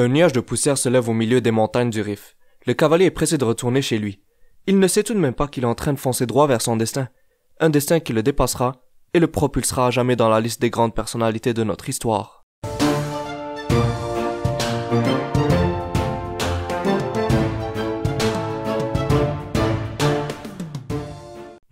Un nuage de poussière se lève au milieu des montagnes du Rif. Le cavalier est pressé de retourner chez lui. Il ne sait tout de même pas qu'il est en train de foncer droit vers son destin. Un destin qui le dépassera et le propulsera à jamais dans la liste des grandes personnalités de notre histoire.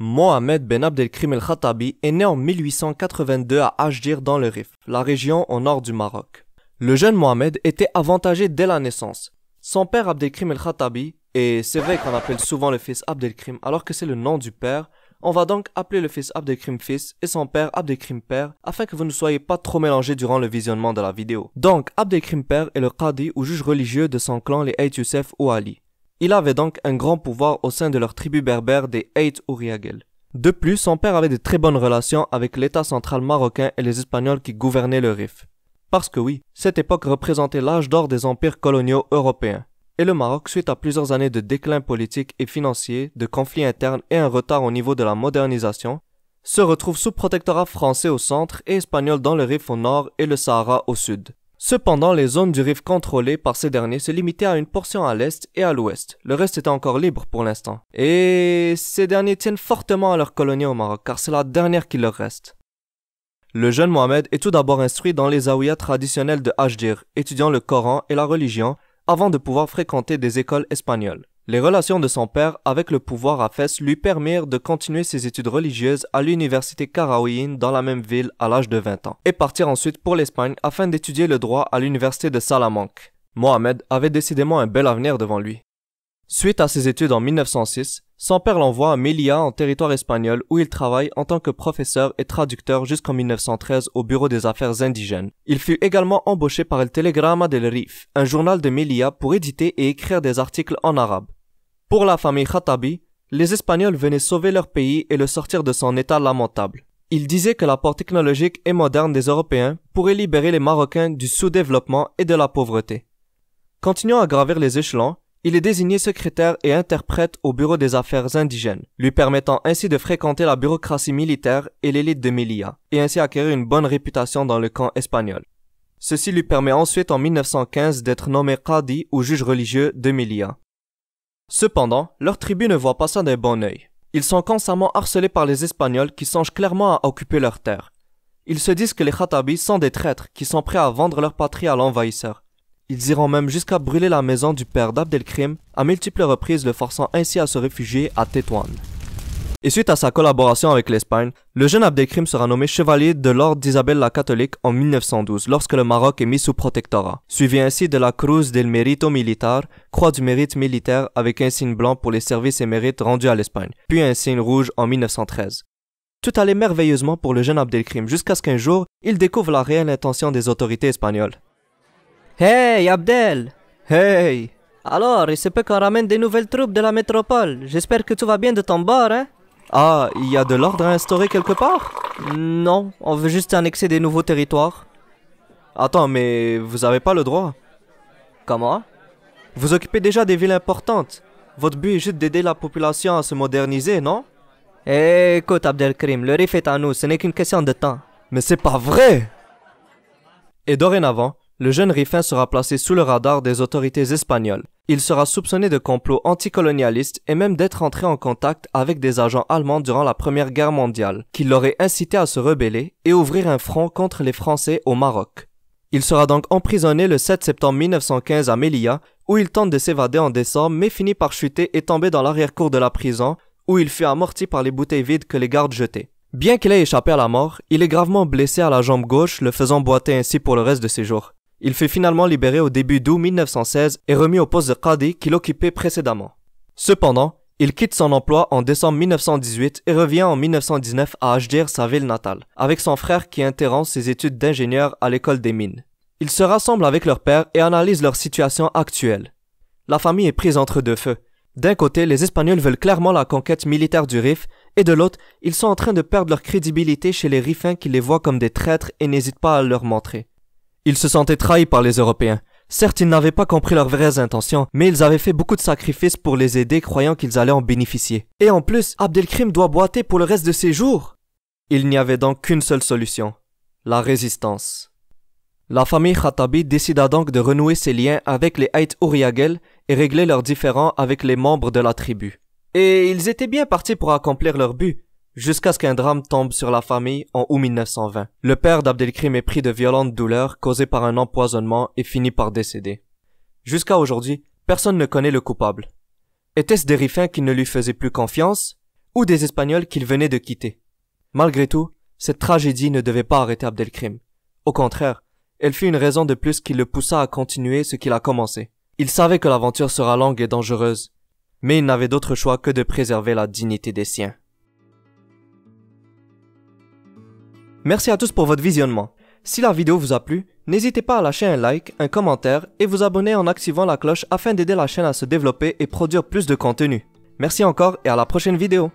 Mohamed Ben Abdelkrim el-Khattabi est né en 1882 à Ajdir dans le Rif, la région au nord du Maroc. Le jeune Mohamed était avantagé dès la naissance. Son père Abdelkrim el-Khattabi, et c'est vrai qu'on appelle souvent le fils Abdelkrim alors que c'est le nom du père, on va donc appeler le fils Abdelkrim fils et son père Abdelkrim père afin que vous ne soyez pas trop mélangés durant le visionnement de la vidéo. Donc Abdelkrim père est le qadi ou juge religieux de son clan les Ait Youssef ou Ali. Il avait donc un grand pouvoir au sein de leur tribu berbère des Ait Ouriagel. De plus, son père avait de très bonnes relations avec l'état central marocain et les espagnols qui gouvernaient le Rif. Parce que oui, cette époque représentait l'âge d'or des empires coloniaux européens. Et le Maroc, suite à plusieurs années de déclin politique et financier, de conflits internes et un retard au niveau de la modernisation, se retrouve sous protectorat français au centre et espagnol dans le Rif au nord et le Sahara au sud. Cependant, les zones du Rif contrôlées par ces derniers se limitaient à une portion à l'est et à l'ouest. Le reste était encore libre pour l'instant. Et ces derniers tiennent fortement à leur colonie au Maroc car c'est la dernière qui leur reste. Le jeune Mohamed est tout d'abord instruit dans les zawiyas traditionnels de Hajdir, étudiant le Coran et la religion, avant de pouvoir fréquenter des écoles espagnoles. Les relations de son père avec le pouvoir à Fès lui permirent de continuer ses études religieuses à l'université Karaouine dans la même ville à l'âge de 20 ans, et partir ensuite pour l'Espagne afin d'étudier le droit à l'université de Salamanque. Mohamed avait décidément un bel avenir devant lui. Suite à ses études en 1906, son père l'envoie à Melilla en territoire espagnol où il travaille en tant que professeur et traducteur jusqu'en 1913 au Bureau des Affaires indigènes. Il fut également embauché par le Telegrama del Rif, un journal de Melilla pour éditer et écrire des articles en arabe. Pour la famille Khattabi, les Espagnols venaient sauver leur pays et le sortir de son état lamentable. Ils disaient que l'apport technologique et moderne des Européens pourrait libérer les Marocains du sous-développement et de la pauvreté. Continuant à gravir les échelons, il est désigné secrétaire et interprète au Bureau des Affaires indigènes, lui permettant ainsi de fréquenter la bureaucratie militaire et l'élite de Melilla, et ainsi acquérir une bonne réputation dans le camp espagnol. Ceci lui permet ensuite en 1915 d'être nommé qadi ou juge religieux de Melilla. Cependant, leur tribu ne voit pas ça d'un bon œil. Ils sont constamment harcelés par les Espagnols qui songent clairement à occuper leurs terres. Ils se disent que les Khatabis sont des traîtres qui sont prêts à vendre leur patrie à l'envahisseur, ils iront même jusqu'à brûler la maison du père d'Abdelkrim à multiples reprises le forçant ainsi à se réfugier à Tétouan. Et suite à sa collaboration avec l'Espagne, le jeune Abdelkrim sera nommé chevalier de l'ordre d'Isabelle la catholique en 1912 lorsque le Maroc est mis sous protectorat, suivi ainsi de la Cruz del Mérito Militar, croix du mérite militaire avec un signe blanc pour les services et mérites rendus à l'Espagne, puis un signe rouge en 1913. Tout allait merveilleusement pour le jeune Abdelkrim jusqu'à ce qu'un jour, il découvre la réelle intention des autorités espagnoles. Hey, Abdel Hey Alors, il se peut qu'on ramène des nouvelles troupes de la métropole. J'espère que tout va bien de ton bord, hein Ah, il y a de l'ordre à instaurer quelque part Non, on veut juste annexer des nouveaux territoires. Attends, mais vous avez pas le droit. Comment Vous occupez déjà des villes importantes. Votre but est juste d'aider la population à se moderniser, non Écoute, Abdelkrim, le riff est à nous, ce n'est qu'une question de temps. Mais c'est pas vrai Et dorénavant, le jeune Riffin sera placé sous le radar des autorités espagnoles. Il sera soupçonné de complot anticolonialiste et même d'être entré en contact avec des agents allemands durant la Première Guerre mondiale, qui l'auraient incité à se rebeller et ouvrir un front contre les Français au Maroc. Il sera donc emprisonné le 7 septembre 1915 à Melilla, où il tente de s'évader en décembre mais finit par chuter et tomber dans l'arrière-cour de la prison, où il fut amorti par les bouteilles vides que les gardes jetaient. Bien qu'il ait échappé à la mort, il est gravement blessé à la jambe gauche, le faisant boiter ainsi pour le reste de ses jours. Il fut finalement libéré au début d'août 1916 et remis au poste de Qadi qu'il occupait précédemment. Cependant, il quitte son emploi en décembre 1918 et revient en 1919 à Ashdir, sa ville natale, avec son frère qui interrompt ses études d'ingénieur à l'école des mines. Ils se rassemblent avec leur père et analysent leur situation actuelle. La famille est prise entre deux feux. D'un côté, les Espagnols veulent clairement la conquête militaire du Rif, et de l'autre, ils sont en train de perdre leur crédibilité chez les Rifains qui les voient comme des traîtres et n'hésitent pas à leur montrer. Ils se sentaient trahis par les Européens. Certes, ils n'avaient pas compris leurs vraies intentions, mais ils avaient fait beaucoup de sacrifices pour les aider, croyant qu'ils allaient en bénéficier. Et en plus, Abdelkrim doit boiter pour le reste de ses jours. Il n'y avait donc qu'une seule solution, la résistance. La famille Khatabi décida donc de renouer ses liens avec les Haït uriagel et régler leurs différends avec les membres de la tribu. Et ils étaient bien partis pour accomplir leur but, jusqu'à ce qu'un drame tombe sur la famille en août 1920. Le père d'Abdelkrim est pris de violentes douleurs causées par un empoisonnement et finit par décéder. Jusqu'à aujourd'hui, personne ne connaît le coupable. Était-ce des Riffins qui ne lui faisaient plus confiance ou des Espagnols qu'il venait de quitter Malgré tout, cette tragédie ne devait pas arrêter Abdelkrim. Au contraire, elle fut une raison de plus qui le poussa à continuer ce qu'il a commencé. Il savait que l'aventure sera longue et dangereuse, mais il n'avait d'autre choix que de préserver la dignité des siens. Merci à tous pour votre visionnement. Si la vidéo vous a plu, n'hésitez pas à lâcher un like, un commentaire et vous abonner en activant la cloche afin d'aider la chaîne à se développer et produire plus de contenu. Merci encore et à la prochaine vidéo.